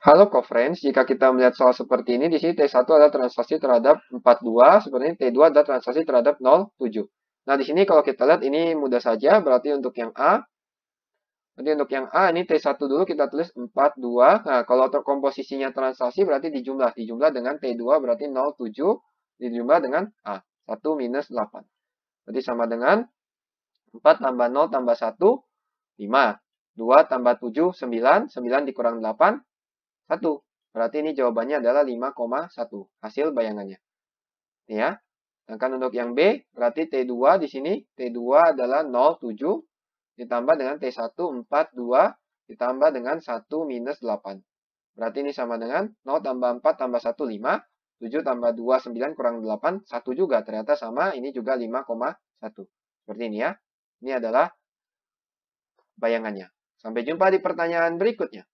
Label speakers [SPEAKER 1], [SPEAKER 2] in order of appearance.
[SPEAKER 1] Halo friends, jika kita melihat soal seperti ini, di sini T1 adalah transaksi terhadap 42, seperti ini T2 adalah transaksi terhadap 07. Nah, di sini kalau kita lihat ini mudah saja, berarti untuk yang A, berarti untuk yang A ini T1 dulu kita tulis 42. Nah, kalau terkomposisinya transaksi berarti dijumlah, dijumlah dengan T2 berarti 07, dijumlah dengan A, 1 minus 8. Berarti sama dengan 4 tambah 0 tambah 1, 5. 2 tambah 7, 9. 9 dikurang 8, 1. Berarti ini jawabannya adalah 5,1 hasil bayangannya. Ya. Sedangkan untuk yang B, berarti T2 di sini, T2 adalah 0,7 ditambah dengan T1, 4,2. ditambah dengan 1 minus 8. Berarti ini sama dengan 0 tambah 4 tambah 1, 5. 7 tambah 2, 9 kurang 8, 1 juga. Ternyata sama, ini juga 5,1. Seperti ini ya. Ini adalah bayangannya. Sampai jumpa di pertanyaan berikutnya.